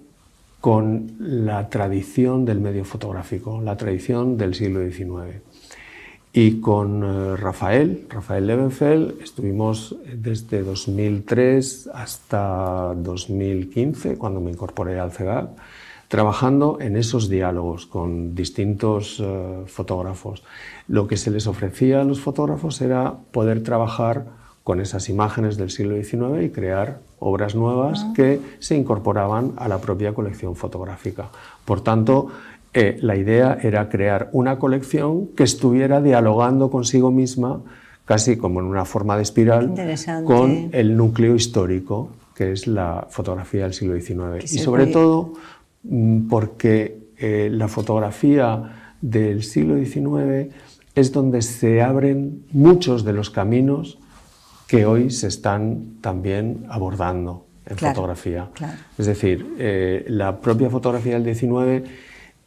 con la tradición del medio fotográfico, la tradición del siglo XIX. Y con eh, Rafael, Rafael Levenfeld, estuvimos desde 2003 hasta 2015, cuando me incorporé al CEGAP, trabajando en esos diálogos con distintos eh, fotógrafos. Lo que se les ofrecía a los fotógrafos era poder trabajar con esas imágenes del siglo XIX y crear obras nuevas ah. que se incorporaban a la propia colección fotográfica. Por tanto, eh, la idea era crear una colección que estuviera dialogando consigo misma, casi como en una forma de espiral, con el núcleo histórico, que es la fotografía del siglo XIX. Y sobre todo mm, porque eh, la fotografía del siglo XIX es donde se abren muchos de los caminos que hoy se están también abordando en fotografía. Es decir, eh, la propia fotografía del XIX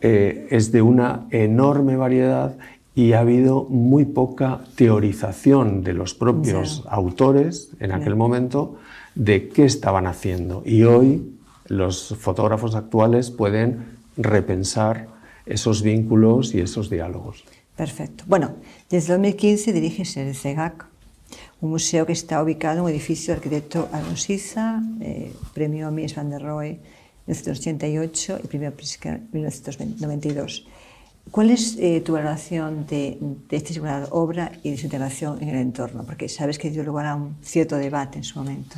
eh, es de una enorme variedad y ha habido muy poca teorización de los propios autores en aquel momento de qué estaban haciendo. Y hoy los fotógrafos actuales pueden repensar esos vínculos y esos diálogos.
Perfecto. Bueno, desde 2015 diriges el CEGAC, un museo que está ubicado en un edificio arquitecto Alonso eh, premio Mies van der Rohe 1988 y primera Prisca 1992. ¿Cuál es eh, tu valoración de, esta obra y de su integración en el entorno? Porque sabes que dio lugar a un cierto debate en su momento.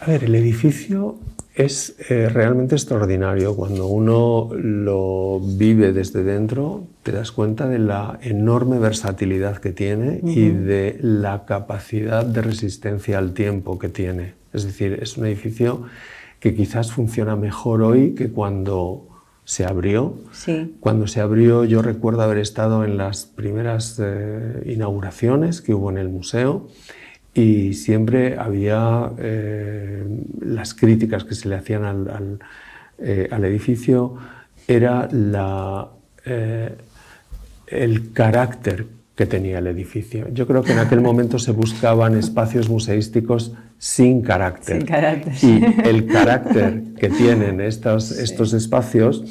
A ver, el edificio es eh, realmente extraordinario. Cuando uno lo vive desde dentro, te das cuenta de la enorme versatilidad que tiene y de la capacidad de resistencia al tiempo que tiene. Es decir, es un edificio que quizás funciona mejor hoy mm. que cuando se abrió. Cuando se abrió yo recuerdo haber estado en las primeras eh, inauguraciones que hubo en el museo y siempre había eh, las críticas que se le hacían al, eh, edificio era el carácter que tenía el edificio. Yo creo que en aquel momento se buscaban espacios museísticos sin carácter. Y el carácter que tienen estos espacios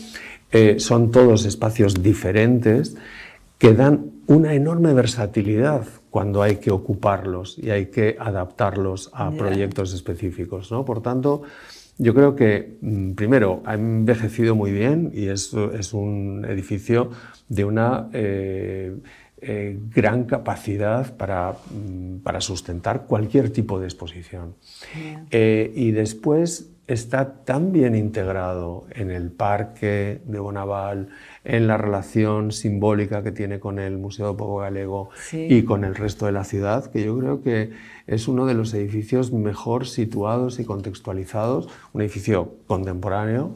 eh, son todos espacios diferentes que dan una enorme versatilidad cuando hay que ocuparlos y hay que adaptarlos a proyectos específicos. ¿no? Por tanto, yo creo que, mm, primero, ha envejecido muy bien y es, es un edificio de una... Eh, eh, gran capacidad mm, para, sustentar cualquier tipo de exposición. Eh, y después está tan bien integrado en el parque de Bonaval, en la relación simbólica que tiene con el Museo de Pogo Galego y con el resto de la ciudad, que yo creo que es uno de los edificios mejor situados y contextualizados, un edificio contemporáneo,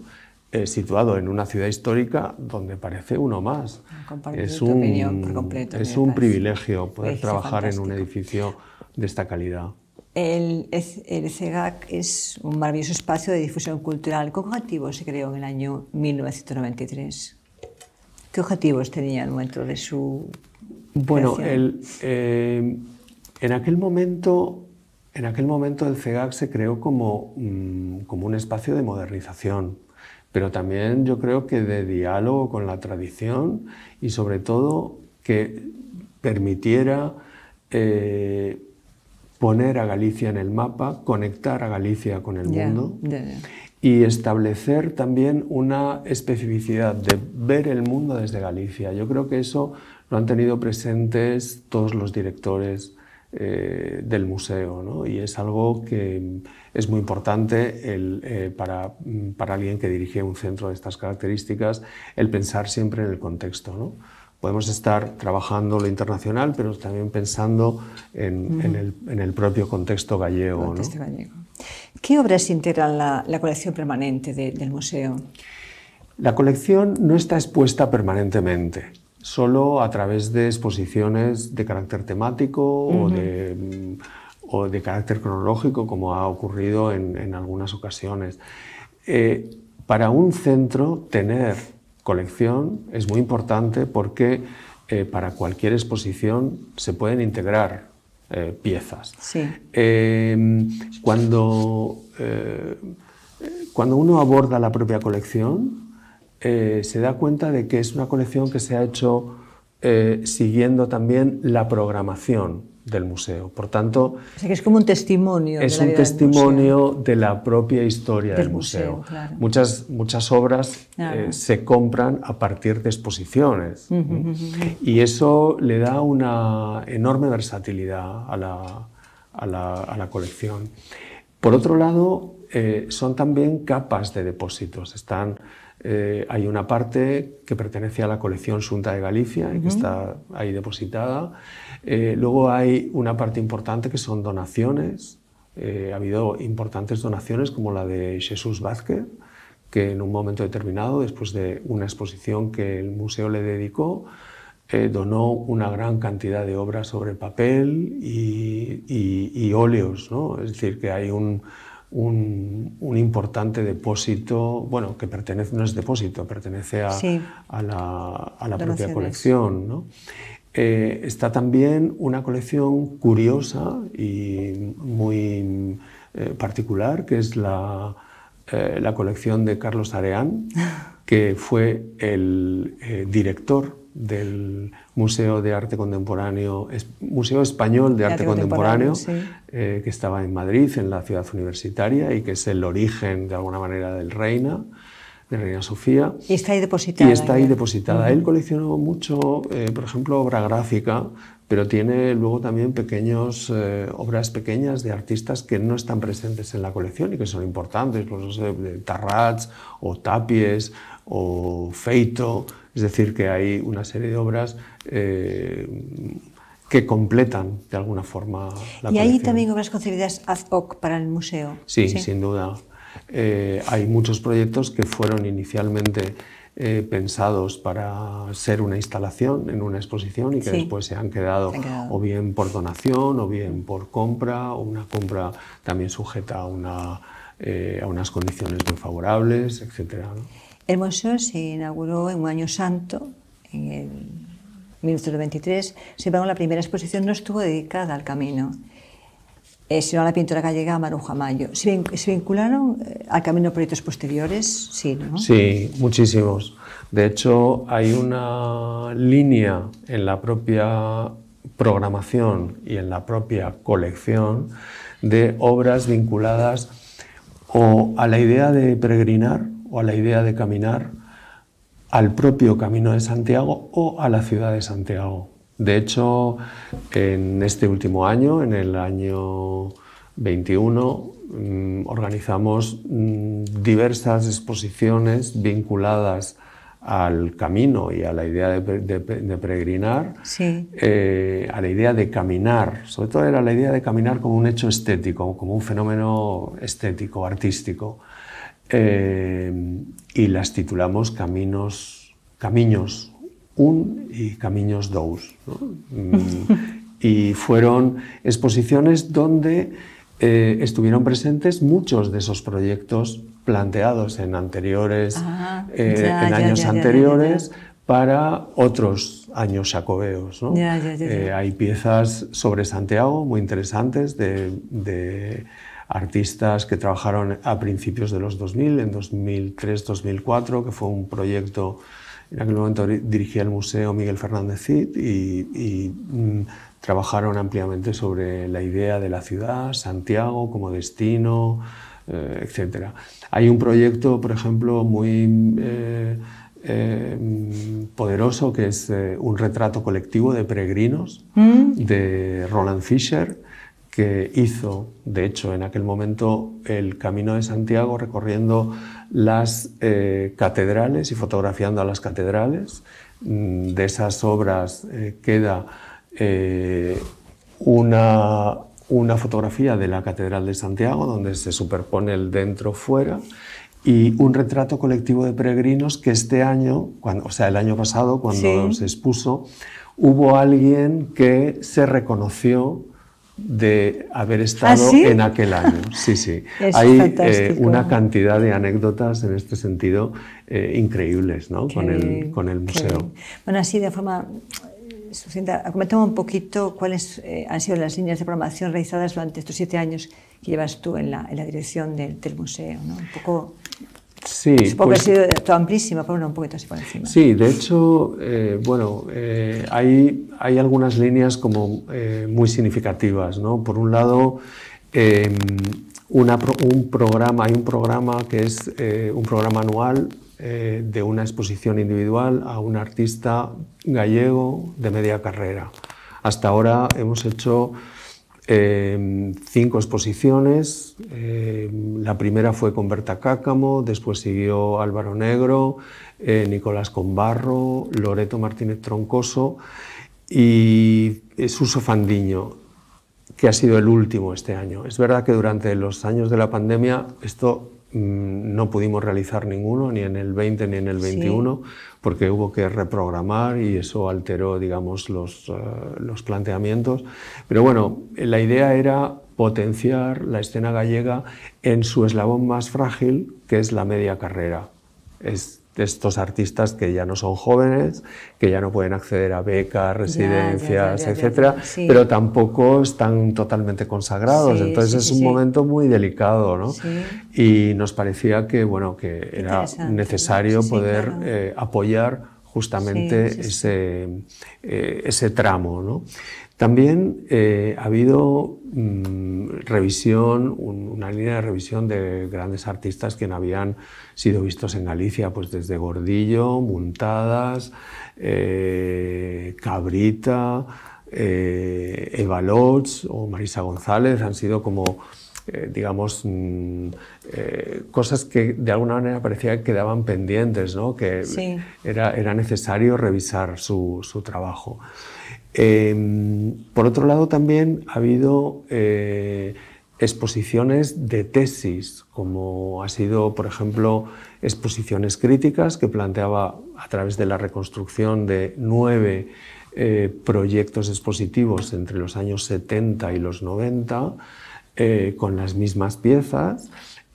eh, situado en una ciudad histórica donde parece uno más.
Ah, es un, completo, es un
privilegio poder trabajar en un edificio de esta calidad.
El, CEGAC e es un maravilloso espacio de difusión cultural. ¿Qué objetivos se creó en el año 1993? ¿Qué objetivos tenía el momento de su bueno,
eh, en, aquel momento, en aquel momento el CEGAC se creó como, mm, como un espacio de modernización pero también yo creo que de diálogo con la tradición y sobre todo que permitiera eh, poner a Galicia en el mapa, conectar a Galicia con el mundo y establecer también una especificidad de ver el mundo desde Galicia. Yo creo que eso lo han tenido presentes todos los directores, eh, del museo. Y es algo que es muy importante eh, mm, para, alguien que dirige un centro de estas características, el pensar siempre en el contexto. ¿no? Podemos estar trabajando lo internacional, pero también pensando en, el, propio contexto gallego.
¿Qué obras integran la, colección permanente del museo?
La colección no está expuesta permanentemente solo a través de exposiciones de carácter temático o, mm, de, carácter cronológico, como ha ocurrido en, algunas ocasiones. Eh, para un centro, tener colección es muy importante porque eh, para cualquier exposición se pueden integrar eh, piezas. Em, cuando uno aborda la propia colección, eh, se da cuenta de que es una colección que se ha hecho eh, siguiendo también la programación del museo. Por tanto,
que es como un testimonio. Es de la un
testimonio de la propia historia del, museo. Muchas muchas obras eh, se compran a partir de exposiciones y eso le da una enorme versatilidad a la, colección. Por otro lado, son también capas de depósitos. Están eh, hay una parte que pertenece a la colección Sunta de Galicia, y que está ahí depositada. Eh, luego hay una parte importante que son donaciones. Eh, ha habido importantes donaciones como la de Jesús Vázquez, que en un momento determinado, después de una exposición que el museo le dedicó, donó una gran cantidad de obras sobre papel y, y óleos. ¿no? Es decir, que hay un, un, importante depósito, bueno, que pertenece, no es depósito, pertenece a, la, propia colección. ¿no? Eh, está también una colección curiosa y muy eh, particular, que es la, eh, la, colección de Carlos Areán, que fue el director del Museo de Arte Contemporáneo, Museo Español de, Arte, Contemporáneo, eh, que estaba en Madrid, en la ciudad universitaria, y que es el origen, de alguna manera, del Reina, de Reina Sofía.
Y está ahí depositada. Y está ahí
depositada. Él coleccionó mucho, eh, por ejemplo, obra gráfica, pero tiene luego también pequeños, eh, obras pequeñas de artistas que no están presentes en la colección y que son importantes, los pues, de Tarrats o Tapies o Feito, es decir, que hay una serie de obras eh, que completan de alguna forma la ¿Y hay también
obras concebidas ad hoc para el museo? Sí, sin
duda. Eh, hay muchos proyectos que fueron inicialmente eh, pensados para ser una instalación en una exposición y que después se han, quedado, o bien por donación o bien por compra o una compra también sujeta a, unas condiciones muy favorables, etc.
El museo se inauguró en un año santo, en el 1923. Sin embargo, la primera exposición no estuvo dedicada al camino, eh, sino a la pintora gallega Maruja Mayo. ¿Se, vincularon eh, al camino proyectos posteriores? Sí, Sí,
muchísimos. De hecho, hay una línea en la propia programación y en la propia colección de obras vinculadas o a la idea de peregrinar o a la idea de caminar al propio Camino de Santiago o a la ciudad de Santiago. De hecho, en este último año, en el año 21, mm, organizamos mm, diversas exposiciones vinculadas al camino y a la idea de, peregrinar, eh, a la idea de caminar, sobre todo era la idea de caminar como un hecho estético, como un fenómeno estético, artístico. Eh, y las titulamos Caminos, caminos 1 y Caminos 2. Mm. y fueron exposiciones donde eh, estuvieron presentes muchos de esos proyectos planteados en anteriores,
ah, eh, en años anteriores
para otros años jacobeos. hay piezas sobre Santiago muy interesantes de artistas que trabajaron a principios de los 2000, en 2003-2004, que fue un proyecto, en aquel momento dirigía el museo Miguel Fernández Cid y, mm, trabajaron ampliamente sobre la idea de la ciudad, Santiago como destino, eh, etc. Hay un proyecto, por ejemplo, muy... Eh, eh, poderoso que es un retrato colectivo de peregrinos mm. de Roland Fischer que hizo, de hecho, en aquel momento el Camino de Santiago recorriendo las eh, catedrales y fotografiando a las catedrales. Mm, de esas obras eh, queda eh, una, fotografía de la Catedral de Santiago, donde se superpone el dentro-fuera, y un retrato colectivo de peregrinos que este año, cuando, o sea, el año pasado, cuando se expuso, hubo alguien que se reconoció de haber ¿Ah, estado en aquel año. Sí, sí. Hay eh, una cantidad de anécdotas en este sentido eh, increíbles ¿no? con, el, con el museo.
Bueno, así de forma eh, suficiente, comentamos un poquito cuáles han sido las líneas de programación realizadas durante estos siete años que llevas tú en la, en la dirección del, museo. Un poco
Supongo que pues ha
sido amplísima, pero un poquito así por encima.
Sí, de hecho, eh, bueno, eh, hay, algunas líneas como eh, muy significativas, Por un lado, em, un programa, hay un programa que es un programa anual de una exposición individual a un artista gallego de media carrera. Hasta ahora hemos hecho Em, cinco exposiciones. Em, la primera fue con Berta Cácamo, después siguió Álvaro Negro, eh, Nicolás Combarro, Loreto Martínez Troncoso y eh, Suso Fandiño, que ha sido el último este año. Es verdad que durante los años de la pandemia esto Mm, no pudimos realizar ninguno, ni en el 20 ni en el 21, porque hubo que reprogramar y eso alteró, digamos, los, eh, los, planteamientos. Pero bueno, la idea era potenciar la escena gallega en su eslabón más frágil, que es la media carrera estos artistas que ya no son jóvenes, que ya no pueden acceder a becas, residencias, etc., etcétera, pero tampoco están totalmente consagrados. Entonces es un momento muy delicado, ¿no? Y nos parecía que bueno que era necesario poder eh, apoyar justamente ese, eh, ese tramo, ¿no? También eh, ha habido mm, revisión, una línea de revisión de grandes artistas que no habían sido vistos en Galicia, pues desde Gordillo, Muntadas, eh, Cabrita, eh, Eva o Marisa González, han sido como digamos, mm, cosas que de alguna manera parecía que quedaban pendientes, ¿no? que era, necesario revisar su trabajo. Em, por otro lado, también ha habido eh, exposiciones de tesis, como ha sido, por ejemplo, exposiciones críticas que planteaba a través de la reconstrucción de nueve eh, proyectos expositivos entre los años 70 y los 90, eh, con las mismas piezas.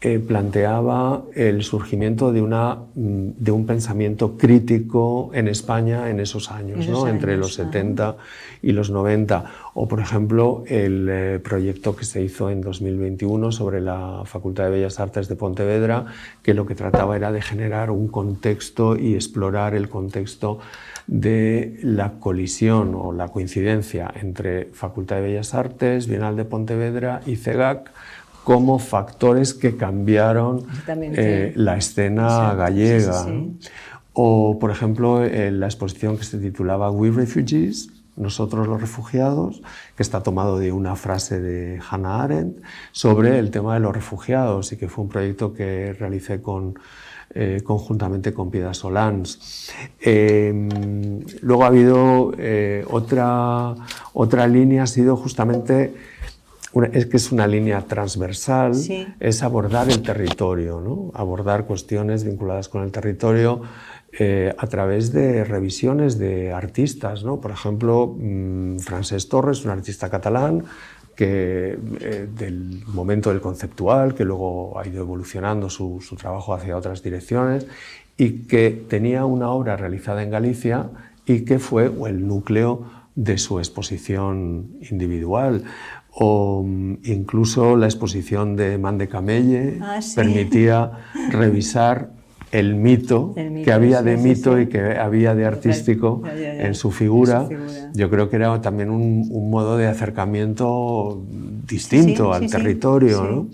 Eh, planteaba el surgimiento mm, de, un pensamiento crítico en España en esos años, entre los 70 y los 90. O, por ejemplo, el eh, proyecto que se hizo en 2021 sobre la Facultad de Bellas Artes de Pontevedra, que lo que trataba era de generar un contexto y explorar el contexto de la colisión o la coincidencia entre Facultad de Bellas Artes, Bienal de Pontevedra y CEGAC como factores que cambiaron eh, la escena gallega. o, por ejemplo, eh, la exposición que se titulaba We Refugees, nosotros los refugiados, que está tomado de una frase de Hannah Arendt sobre el tema de los refugiados y que fue un proyecto que realicé con, eh, conjuntamente con Piedad Solans. Em, luego ha habido otra, otra línea, ha sido justamente es que es una línea transversal, es abordar el territorio, abordar cuestiones vinculadas con el territorio eh, a través de revisiones de artistas. Por ejemplo, Frances mm, Francesc Torres, un artista catalán, que eh, del momento del conceptual, que luego ha ido evolucionando su, su trabajo hacia otras direcciones, y que tenía una obra realizada en Galicia y que fue el núcleo de su exposición individual o mm, incluso la exposición de Mande de ah, permitía revisar el mito, que había de mito y que había de artístico en, su figura, yo creo que era también un, modo de acercamiento distinto al territorio.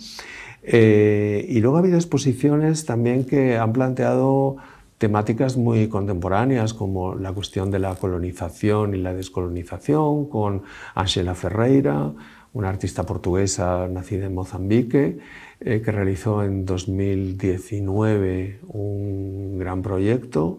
Eh, y luego ha habido exposiciones también que han planteado temáticas muy contemporáneas como la cuestión de la colonización y la descolonización con Angela Ferreira, una artista portuguesa nacida en Mozambique, eh, que realizó en 2019 un gran proyecto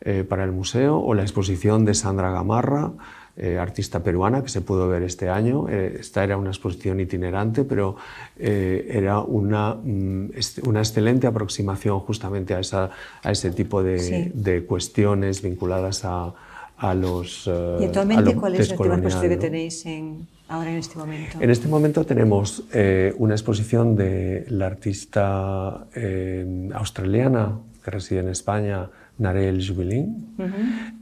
eh, para el museo, o la exposición de Sandra Gamarra, eh, artista peruana que se pudo ver este año. Eh, esta era una exposición itinerante, pero eh, era una, mm, una excelente aproximación justamente a, esa, a ese tipo de, de cuestiones vinculadas a, a los... ¿Y actualmente cuál es la que
tenéis ahora en este momento? En este
momento tenemos una exposición de la artista australiana que reside en España, Narel Jubilín.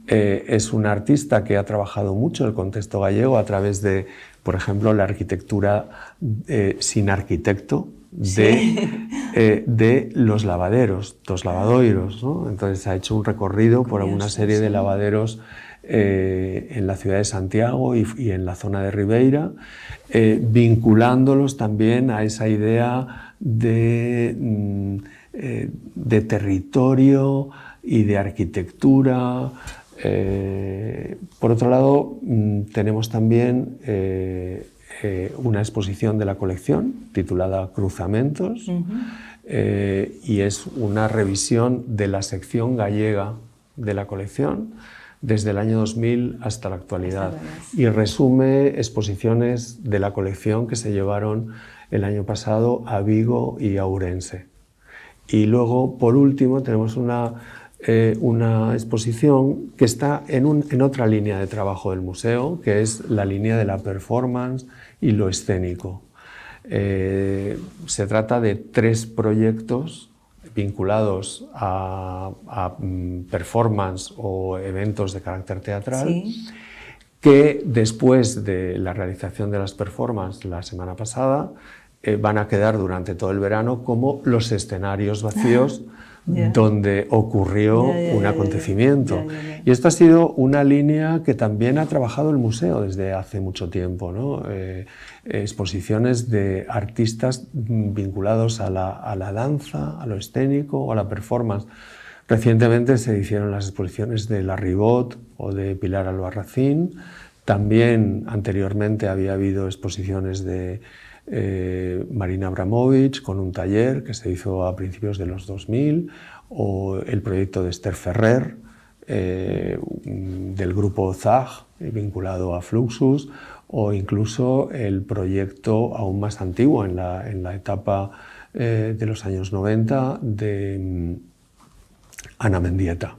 Eh, es un artista que ha trabajado mucho el contexto gallego a través de, por ejemplo, la arquitectura eh, sin arquitecto de, eh, los lavaderos, los lavadoiros. Entonces ha hecho un recorrido por una serie de lavaderos en la ciudad de Santiago y, en la zona de Ribeira, vinculándolos también a esa idea de mm, territorio, y de arquitectura. Eh, por otro lado, mm, tenemos también eh, eh, una exposición de la colección titulada Cruzamentos y es una revisión de la sección gallega de la colección desde el año 2000 hasta la actualidad y resume exposiciones de la colección que se llevaron el año pasado a Vigo y a Urense. Y luego, por último, tenemos una eh, una exposición que está en, otra línea de trabajo del museo, que es la línea de la performance y lo escénico. Eh, se trata de tres proyectos vinculados a, mm, performance o eventos de carácter teatral. que después de la realización de las performances la semana pasada, eh, van a quedar durante todo el verano como los escenarios vacíos donde ocurrió un acontecimiento. Y esto ha sido una línea que también ha trabajado el museo desde hace mucho tiempo. ¿no? Eh, exposiciones de artistas vinculados a la, danza, a lo escénico o a la performance. Recientemente se hicieron las exposiciones de La Ribot o de Pilar Albarracín. También anteriormente había habido exposiciones de eh, Marina Abramovich con un taller que se hizo a principios de los 2000, o el proyecto de Esther Ferrer eh, del grupo ZAG vinculado a Fluxus, o incluso el proyecto aún más antiguo en la, etapa eh, de los años 90 de mm, Ana Mendieta.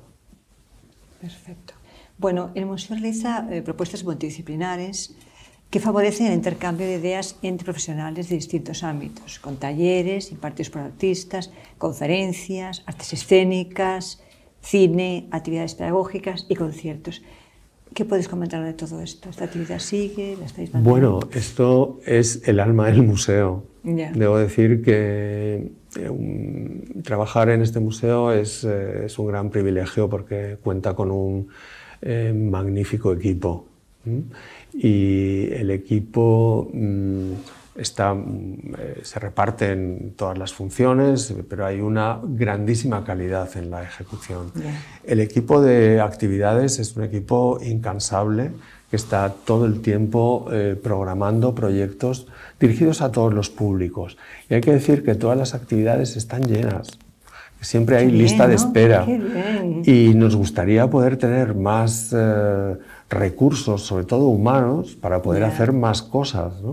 Perfecto. Bueno, el museo realiza propuestas multidisciplinares, que favorecen el intercambio de ideas entre profesionales de distintos ámbitos, con talleres y partidos por artistas, conferencias, artes escénicas, cine, actividades pedagógicas y conciertos. ¿Qué puedes comentar de todo esto? ¿Esta actividad sigue? ¿La estáis manteniendo?
Bueno, esto es el alma del museo. Debo decir que eh, trabajar en este museo eh, es, un gran privilegio porque cuenta con un eh, magnífico equipo y el equipo mm, está, mm, se reparten todas las funciones, pero hay una grandísima calidad en la ejecución. El equipo de actividades es un equipo incansable que está todo el tiempo eh, programando proyectos dirigidos a todos los públicos. Y hay que decir que todas las actividades están llenas. Siempre hay lista de espera. Y nos gustaría poder tener más... Eh, recursos, sobre todo humanos, para poder hacer más cosas. Mm.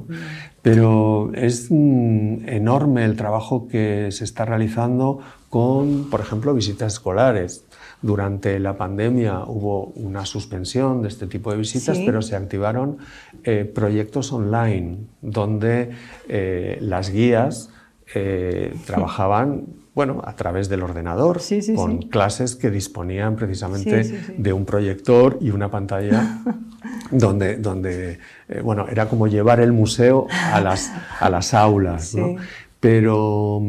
Pero es mm, enorme el trabajo que se está realizando con, por ejemplo, visitas escolares. Durante la pandemia hubo una suspensión de este tipo de visitas, pero se activaron eh, proyectos online donde eh, las guías eh, trabajaban bueno, a través del ordenador, con clases que disponían precisamente de un proyector y una pantalla donde, eh, bueno, era como llevar el museo a las, aulas. ¿no? Pero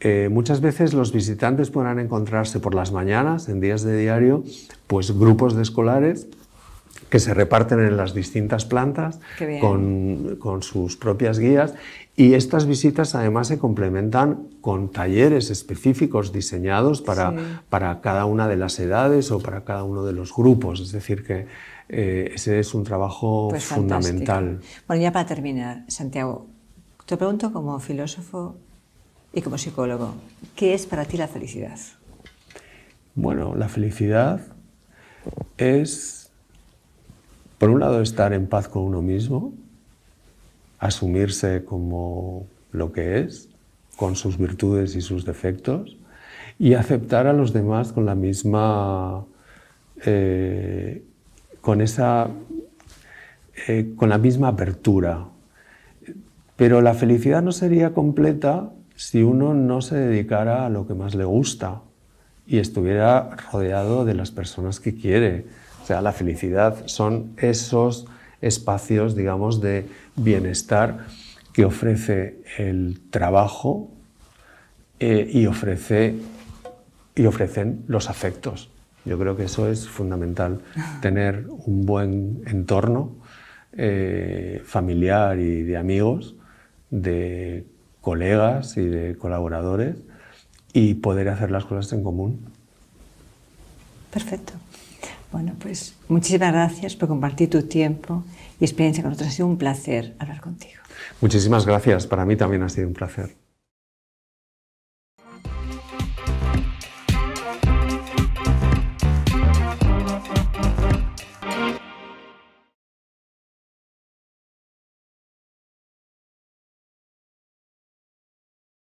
eh, muchas veces los visitantes podrán encontrarse por las mañanas, en días de diario, pues grupos de escolares que se reparten en las distintas plantas con, sus propias guías y estas visitas además se complementan con talleres específicos diseñados para, cada una de las edades o para cada uno de los grupos. Es decir, que eh, ese es un trabajo pues fundamental.
Bueno, ya para terminar, Santiago, te pregunto como filósofo y como psicólogo, ¿qué es para ti la felicidad?
Bueno, la felicidad es, por un lado, estar en paz con uno mismo, asumirse como lo que es, con sus virtudes y sus defectos, y aceptar a los demás con la misma, eh, con esa, eh, con la misma apertura. Pero la felicidad no sería completa si uno no se dedicara a lo que más le gusta y estuviera rodeado de las personas que quiere. O sea, la felicidad son esos espacios, digamos, de bienestar que ofrece el trabajo eh, y, ofrece, y ofrecen los afectos. Yo creo que eso es fundamental, tener un buen entorno eh, familiar y de amigos, de colegas y de colaboradores y poder hacer las cosas en común.
Perfecto. Bueno, pues muchísimas gracias por compartir tu tiempo y experiencia con nosotros. Ha sido un placer hablar contigo.
Muchísimas gracias. Para mí también ha sido un placer.